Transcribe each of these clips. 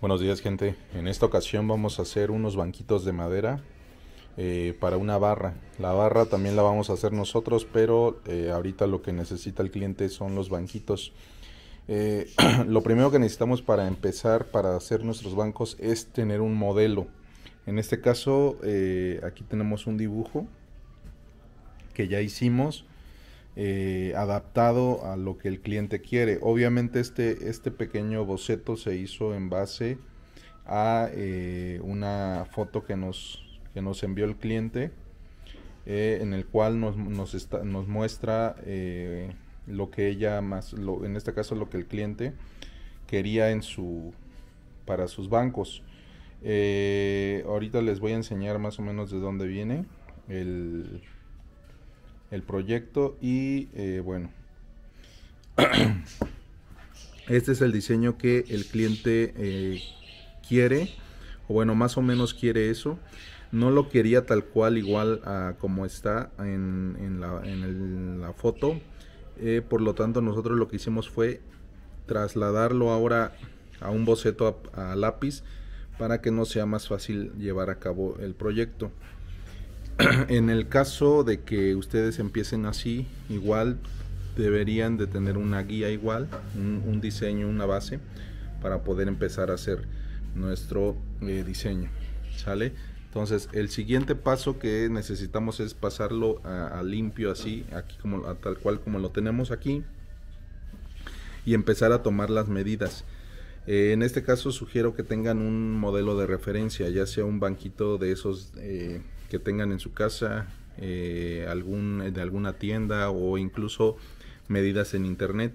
Buenos días gente, en esta ocasión vamos a hacer unos banquitos de madera eh, para una barra. La barra también la vamos a hacer nosotros, pero eh, ahorita lo que necesita el cliente son los banquitos. Eh, lo primero que necesitamos para empezar, para hacer nuestros bancos, es tener un modelo. En este caso, aquí tenemos un dibujo que ya hicimos. Eh, adaptado a lo que el cliente quiere. Obviamente este, este pequeño boceto se hizo en base a eh, una foto que nos, que nos envió el cliente, eh, en el cual nos, nos, muestra lo que ella más, en este caso lo que el cliente quería en su, para sus bancos. ahorita les voy a enseñar más o menos de dónde viene el, el proyecto y eh, bueno, este es el diseño que el cliente eh, quiere, o bueno, más o menos quiere eso. No lo quería tal cual, igual a como está en, la, foto. Eh, por lo tanto, nosotros lo que hicimos fue trasladarlo ahora a un boceto a lápiz para que no sea más fácil llevar a cabo el proyecto. en el caso de que ustedes empiecen así, igual deberían de tener una guía igual, un, diseño, una base para poder empezar a hacer nuestro eh, diseño. ¿Sale? Entonces, el siguiente paso que necesitamos es pasarlo a, limpio así, aquí como tal cual como lo tenemos aquí y empezar a tomar las medidas. Eh, en este caso sugiero que tengan un modelo de referencia, ya sea un banquito de esos eh, que tengan en su casa, eh, algún, de alguna tienda o incluso medidas en internet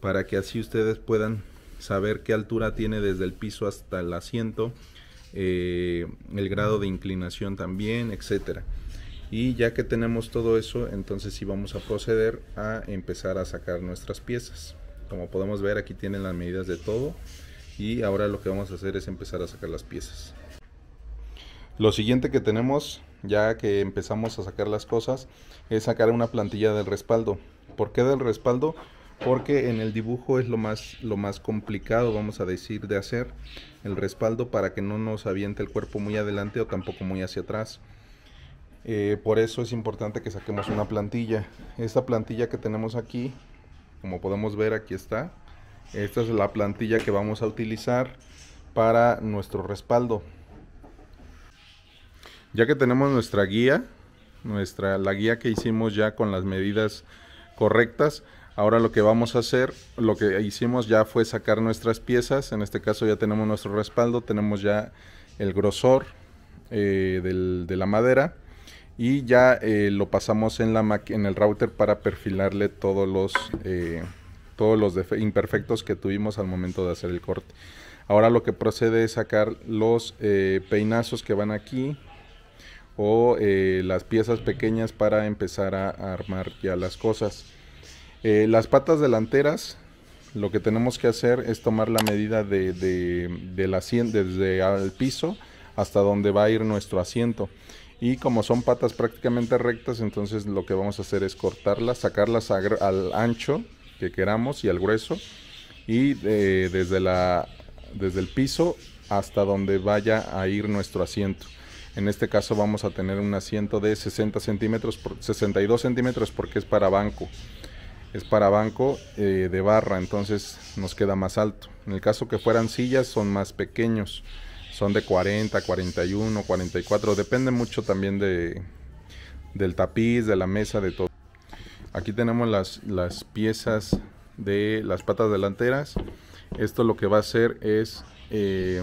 para que así ustedes puedan saber qué altura tiene desde el piso hasta el asiento, eh, el grado de inclinación también, etcétera. Y ya que tenemos todo eso, entonces sí vamos a proceder a empezar a sacar nuestras piezas. Como podemos ver aquí tienen las medidas de todo y ahora lo que vamos a hacer es empezar a sacar las piezas. Lo siguiente que tenemos ya que empezamos a sacar las cosas, es sacar una plantilla del respaldo. ¿Por qué del respaldo? Porque en el dibujo es lo más, lo más complicado, vamos a decir, de hacer el respaldo para que no nos aviente el cuerpo muy adelante o tampoco muy hacia atrás. Eh, por eso es importante que saquemos una plantilla. Esta plantilla que tenemos aquí, como podemos ver, aquí está. Esta es la plantilla que vamos a utilizar para nuestro respaldo. Ya que tenemos nuestra guía, nuestra, la guía que hicimos ya con las medidas correctas, ahora lo que vamos a hacer, lo que hicimos ya fue sacar nuestras piezas, en este caso ya tenemos nuestro respaldo, tenemos ya el grosor eh, de la madera y ya eh, lo pasamos en, el router para perfilarle todos los, eh, todos los imperfectos que tuvimos al momento de hacer el corte. Ahora lo que procede es sacar los peinazos que van aquí, o eh, las piezas pequeñas para empezar a armar ya las cosas. Eh, las patas delanteras, lo que tenemos que hacer es tomar la medida de, desde el piso hasta donde va a ir nuestro asiento. Y como son patas prácticamente rectas, entonces lo que vamos a hacer es cortarlas, sacarlas al ancho que queramos y al grueso. Y eh, desde, desde el piso hasta donde vaya a ir nuestro asiento. En este caso vamos a tener un asiento de 60 centímetros por 62 centímetros porque es para banco. Es para banco eh, de barra, entonces nos queda más alto. En el caso que fueran sillas son más pequeños. Son de 40, 41, 44. Depende mucho también de, del tapiz, de la mesa, de todo. Aquí tenemos las, las piezas de las patas delanteras. Esto lo que va a hacer es... Eh,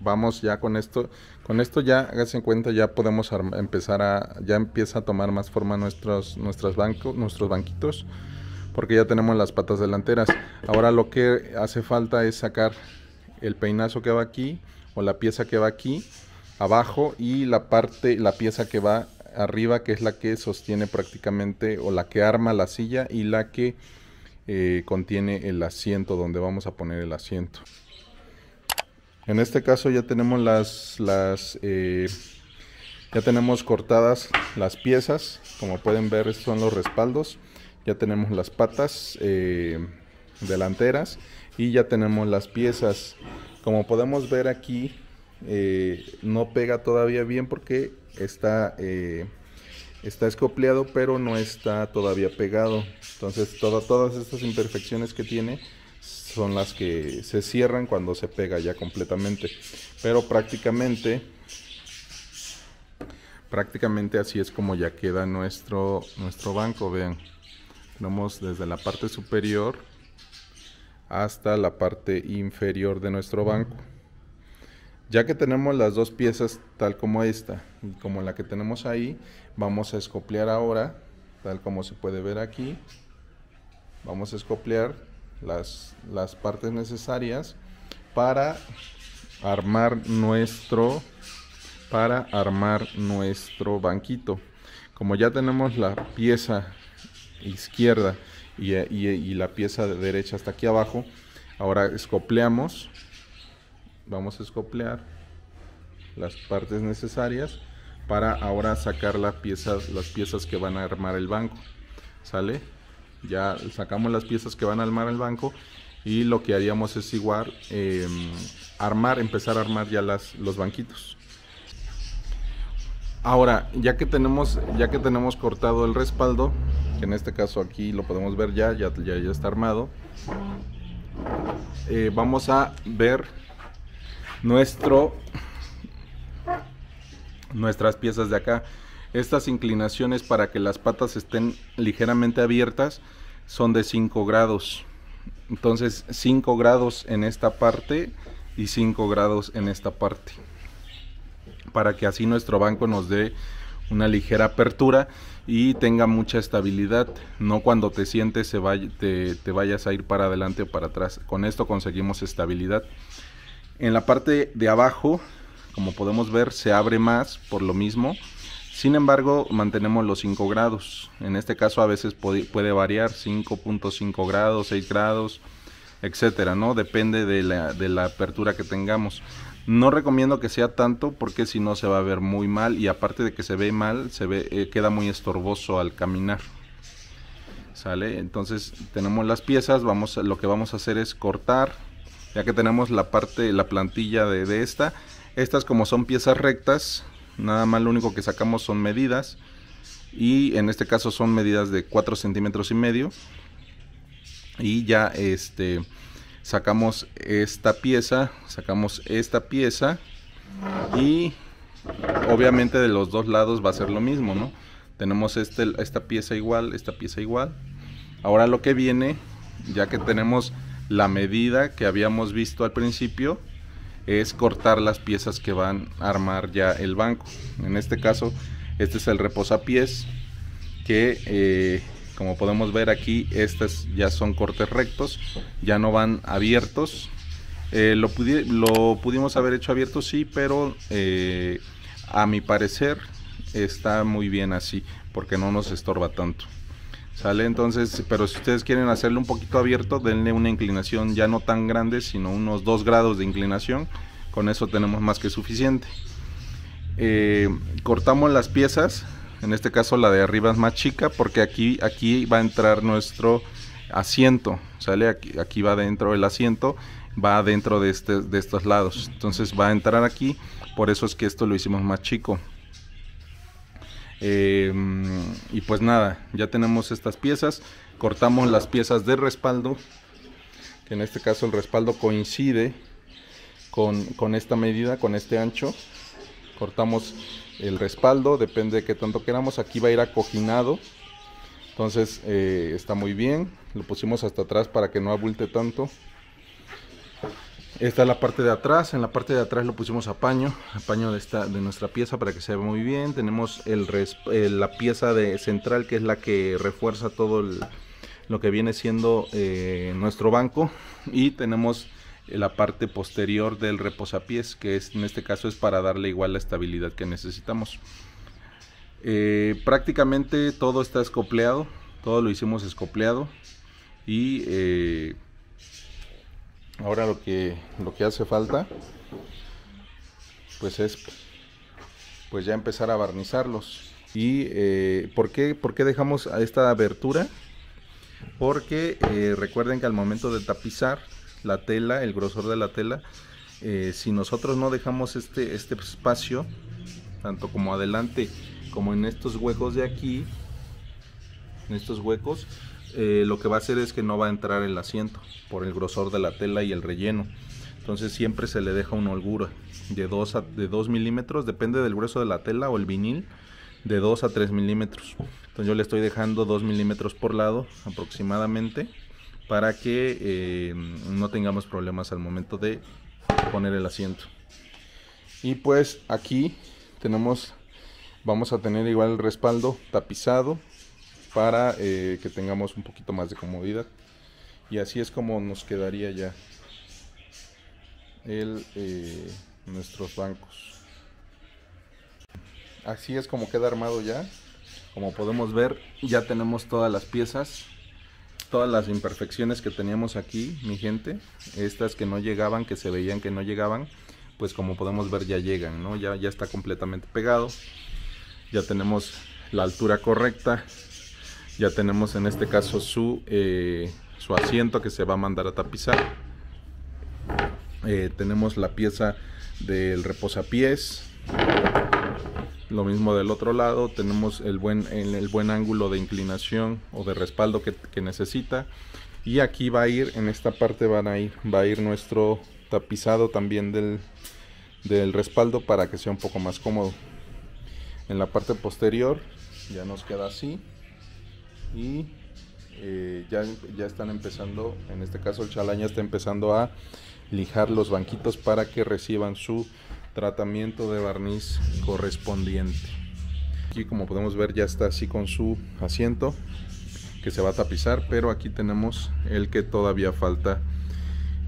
vamos ya con esto con esto ya, hágase en cuenta, ya podemos empezar a, ya empieza a tomar más forma nuestros, nuestros banquitos, porque ya tenemos las patas delanteras. Ahora lo que hace falta es sacar el peinazo que va aquí, o la pieza que va aquí, abajo, y la parte, la pieza que va arriba, que es la que sostiene prácticamente, o la que arma la silla y la que eh, contiene el asiento, donde vamos a poner el asiento. En este caso ya tenemos las, las eh, ya tenemos cortadas las piezas, como pueden ver estos son los respaldos, ya tenemos las patas eh, delanteras y ya tenemos las piezas. Como podemos ver aquí eh, no pega todavía bien porque está, está escopleado pero no está todavía pegado. Entonces todas estas imperfecciones que tiene son las que se cierran cuando se pega ya completamente. Pero prácticamente, prácticamente así es como ya queda nuestro, nuestro banco. Vean, tenemos desde la parte superior hasta la parte inferior de nuestro banco. Ya que tenemos las dos piezas tal como esta y como la que tenemos ahí, vamos a escoplear ahora, tal como se puede ver aquí. Vamos a escoplear las, las partes necesarias para armar nuestro para armar nuestro banquito como ya tenemos la pieza izquierda y, la pieza de derecha hasta aquí abajo ahora escopleamos vamos a escoplear las partes necesarias para ahora sacar las piezas las piezas que van a armar el banco sale ya sacamos las piezas que van a armar el banco y lo que haríamos es igual em, armar, empezar a armar ya las, los banquitos. Ahora, ya que tenemos, ya que tenemos cortado el respaldo, que en este caso aquí lo podemos ver ya, ya, ya, está armado, eh, vamos a ver nuestro nuestras piezas de acá. Estas inclinaciones para que las patas estén ligeramente abiertas son de 5 grados. Entonces 5 grados en esta parte y 5 grados en esta parte. Para que así nuestro banco nos dé una ligera apertura y tenga mucha estabilidad. No cuando te sientes te, vayas a ir para adelante o para atrás. Con esto conseguimos estabilidad. En la parte de abajo, como podemos ver, se abre más por lo mismo. Sin embargo, mantenemos los 5 grados. En este caso a veces puede, variar 5.5 grados, 6 grados, etcétera, ¿no? Depende de la, apertura que tengamos. No recomiendo que sea tanto porque si no se va a ver muy mal y aparte de que se ve mal, se ve, eh, queda muy estorboso al caminar. ¿Sale? Entonces tenemos las piezas, vamos, lo que vamos a hacer es cortar, ya que tenemos la parte, la plantilla de, de esta. Estas como son piezas rectas, Nada más lo único que sacamos son medidas. Y en este caso son medidas de 4 centímetros y medio. Y ya este, sacamos esta pieza, sacamos esta pieza. Y obviamente de los dos lados va a ser lo mismo, ¿no? Tenemos este, esta pieza igual, esta pieza igual. Ahora lo que viene, ya que tenemos la medida que habíamos visto al principio, es cortar las piezas que van a armar ya el banco. En este caso, este es el reposapiés que eh, como podemos ver aquí, estas ya son cortes rectos, ya no van abiertos. Eh, lo, lo, pudimos haber hecho abierto, sí, pero eh, a mi parecer está muy bien así, porque no nos estorba tanto. Sale entonces, pero si ustedes quieren hacerlo un poquito abierto, denle una inclinación ya no tan grande, sino unos 2 grados de inclinación. Con eso tenemos más que suficiente. Eh, cortamos las piezas, en este caso la de arriba es más chica porque aquí, aquí va a entrar nuestro asiento, ¿sale? Aquí, aquí va dentro el asiento, va dentro de, este, de estos lados. Entonces va a entrar aquí, por eso es que esto lo hicimos más chico. Em, y pues nada, ya tenemos estas piezas. Cortamos las piezas de respaldo, que en este caso el respaldo coincide con, esta medida, con este ancho. Cortamos el respaldo, depende de qué tanto queramos. Aquí va a ir acoginado. Entonces eh, está muy bien. Lo pusimos hasta atrás para que no abulte tanto. Esta es la parte de atrás, en la parte de atrás lo pusimos a paño, a paño de, esta, de nuestra pieza para que se vea muy bien. Tenemos eh, la pieza de central que es la que refuerza todo lo que viene siendo eh, nuestro banco. Y tenemos la parte posterior del reposapiés que en este caso es para darle igual la estabilidad que necesitamos. Eh, prácticamente todo está escopleado, todo lo hicimos escopleado y Ahora lo que, lo que hace falta pues es pues ya empezar a barnizarlos. ¿Y eh, ¿por, qué, por qué dejamos esta abertura? Porque eh, recuerden que al momento de tapizar la tela, el grosor de la tela, eh, si nosotros no dejamos este, este espacio, tanto como adelante como en estos huecos de aquí, en estos huecos, eh, lo que va a hacer es que no va a entrar el asiento por el grosor de la tela y el relleno. Entonces siempre se le deja una holgura de 2 de milímetros, depende del grueso de la tela o el vinil, de 2 a 3 milímetros. Entonces yo le estoy dejando 2 milímetros por lado aproximadamente para que eh, no tengamos problemas al momento de poner el asiento. Y pues aquí tenemos, vamos a tener igual el respaldo tapizado para eh, que tengamos un poquito más de comodidad. Y así es como nos quedaría ya el, eh, nuestros bancos. Así es como queda armado ya. Como podemos ver, ya tenemos todas las piezas, todas las imperfecciones que teníamos aquí, mi gente. Estas que no llegaban, que se veían que no llegaban, pues como podemos ver ya llegan, ¿no? Ya, ya está completamente pegado. Ya tenemos la altura correcta, ya tenemos en este caso su, eh, su asiento que se va a mandar a tapizar. Eh, tenemos la pieza del reposapiés. Lo mismo del otro lado, tenemos el buen, el buen ángulo de inclinación o de respaldo que, necesita. Y aquí va a ir, en esta parte van a ir, va a ir nuestro tapizado también del respaldo para que sea un poco más cómodo. En la parte posterior ya nos queda así y eh, ya, ya están empezando, en este caso el Chalaña está empezando a lijar los banquitos para que reciban su tratamiento de barniz correspondiente. Aquí como podemos ver ya está así con su asiento que se va a tapizar, pero aquí tenemos el que todavía falta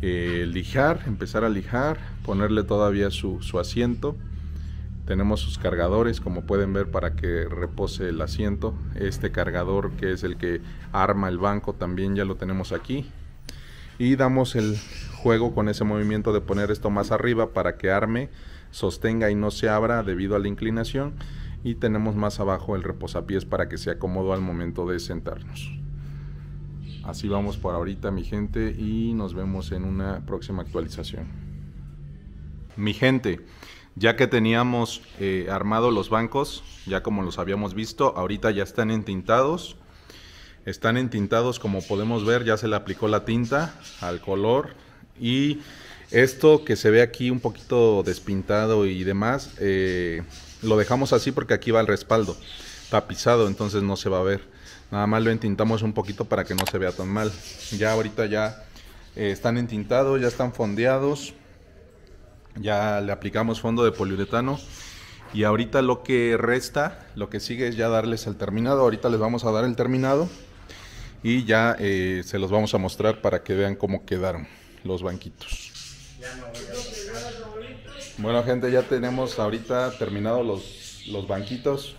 eh, lijar, empezar a lijar, ponerle todavía su, su asiento. Tenemos sus cargadores, como pueden ver, para que repose el asiento. Este cargador que es el que arma el banco también ya lo tenemos aquí. Y damos el juego con ese movimiento de poner esto más arriba para que arme, sostenga y no se abra debido a la inclinación. Y tenemos más abajo el reposapiés para que se acomodo al momento de sentarnos. Así vamos por ahorita mi gente y nos vemos en una próxima actualización. Mi gente, ya que teníamos eh, armado los bancos, ya como los habíamos visto, ahorita ya están entintados. Están entintados como podemos ver, ya se le aplicó la tinta al color y esto que se ve aquí un poquito despintado y demás, eh, lo dejamos así porque aquí va el respaldo tapizado, entonces no se va a ver. Nada más lo entintamos un poquito para que no se vea tan mal. Ya ahorita ya eh, están entintados, ya están fondeados ya le aplicamos fondo de poliuretano y ahorita lo que resta, lo que sigue es ya darles el terminado, ahorita les vamos a dar el terminado y ya eh, se los vamos a mostrar para que vean cómo quedaron los banquitos. Bueno gente, ya tenemos ahorita terminados los, los banquitos.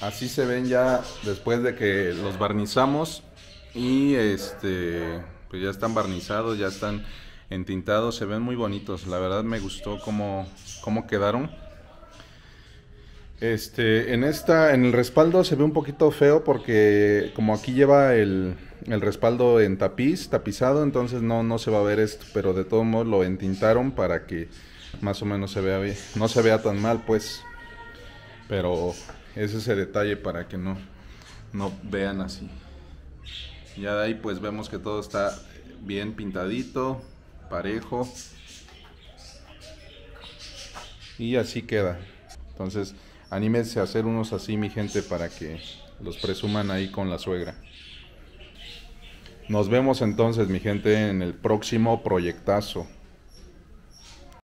Así se ven ya después de que los barnizamos y este pues ya están barnizados, ya están entintados, se ven muy bonitos. La verdad me gustó cómo, cómo quedaron. Este, en esta, en el respaldo se ve un poquito feo porque como aquí lleva el, respaldo en tapiz, tapizado, entonces no, no se va a ver esto, pero de todos modos lo entintaron para que más o menos se vea bien, no se vea tan mal pues, pero es ese detalle para que no, no vean así. Ya de ahí pues vemos que todo está bien pintadito, parejo. Y así queda. Entonces, anímense a hacer unos así, mi gente, para que los presuman ahí con la suegra. Nos vemos entonces, mi gente, en el próximo proyectazo.